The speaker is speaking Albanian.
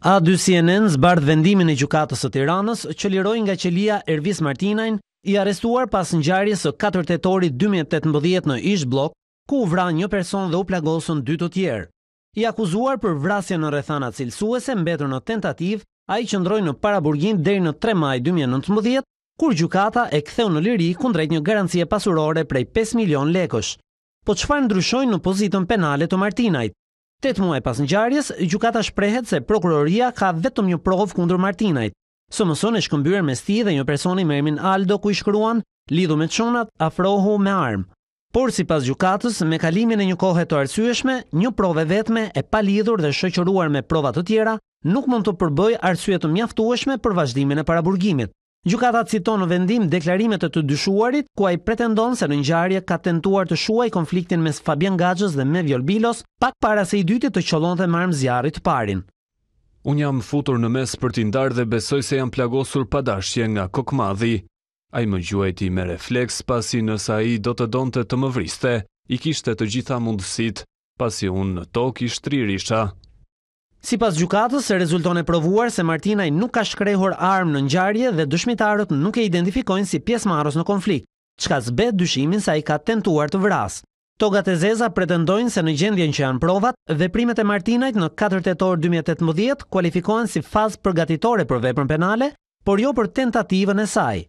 A 2 CNN zbardh vendimin e gjukatës së Tiranës që liroi nga qelia Ervis Martinajn i arrestuar pas ngjarjes së 4 tetorit 2018 në Ish Blok, ku u vra një person dhe u plagosën dy të tjerë. I akuzuar për vrasje në rrethana cilësuese mbetur në tentativ, ai qëndroi në paraburgim deri në 3 maj 2019, kur gjukata e ktheu në liri kundrejt një garancie pasurore prej 5 milion lekësh. Po çfarë ndryshoi në pozitën penale të Martinajt? Tetë muaj pas ngjarjes, gjukata shprehet se prokuroria ka vetëm një provë kundër Martinajt. Së mëson e shkëmbyrë me sti dhe një personi me emin Aldo ku i shkruan, lidhu me qonat, afrohu me armë. Por si pas gjukatës, me kalimin e një kohet të arsueshme, një prove vetme e palidhur dhe shëqëruar me provat të tjera, nuk mund të përbëj arsuet të mjaftueshme për vazhdimin e paraburgimit. Gjukata citon në vendim deklarimet e të dyshuarit, ku a i pretendon se në njëjarje ka tentuar të shuaj konfliktin mes Fabian Gajës dhe me Vjol Bilos, pak para se i dyti të qolon dhe marmë zjarit parin. Unë jam futur në mes për t'indar dhe besoj se jam plagosur padashje nga kokmadhi. A i më gjuajti me refleks pasi nësa i do të donte të më vriste, i kishte të gjitha mundësit, pasi unë në tok i shtririsha, Si pas gjukatës, se rezulton e provuar se Martinaj nuk ka shkrehur armë në njarje dhe dëshmitarët nuk e identifikojnë si pjesë marës në konflikt, qka zbet dyshimin sa i ka tentuar të vrasë. Togat e Zeza pretendojnë se në gjendjen që janë provat, veprimet e Martinajt në 4 tetor 2018 kualifikohen si fazë përgatitore për veprën penale, por jo për tentativën e saj.